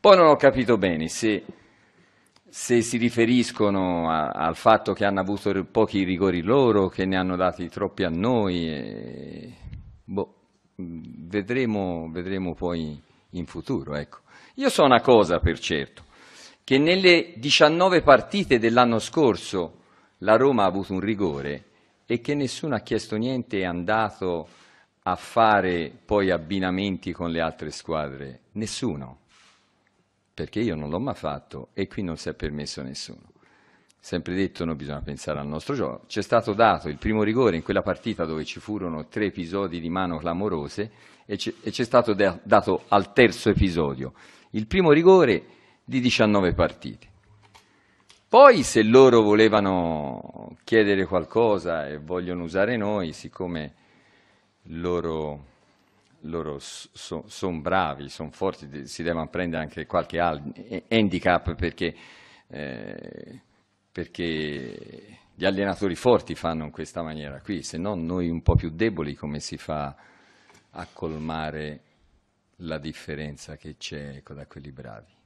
Poi non ho capito bene se, se si riferiscono a, al fatto che hanno avuto pochi rigori loro, che ne hanno dati troppi a noi. E, boh, vedremo, vedremo poi in futuro. Ecco. Io so una cosa per certo, che nelle 19 partite dell'anno scorso la Roma ha avuto un rigore e che nessuno ha chiesto niente e è andato a fare poi abbinamenti con le altre squadre. Nessuno perché io non l'ho mai fatto e qui non si è permesso nessuno. Sempre detto, non bisogna pensare al nostro gioco. C'è stato dato il primo rigore in quella partita dove ci furono tre episodi di mano clamorose e c'è stato dato al terzo episodio il primo rigore di 19 partite. Poi se loro volevano chiedere qualcosa e vogliono usare noi, siccome loro loro so, sono bravi, sono forti, si devono prendere anche qualche eh, handicap perché, eh, perché, gli allenatori forti fanno in questa maniera qui, se no noi un po' più deboli come si fa a colmare la differenza che c'è ecco, da quelli bravi?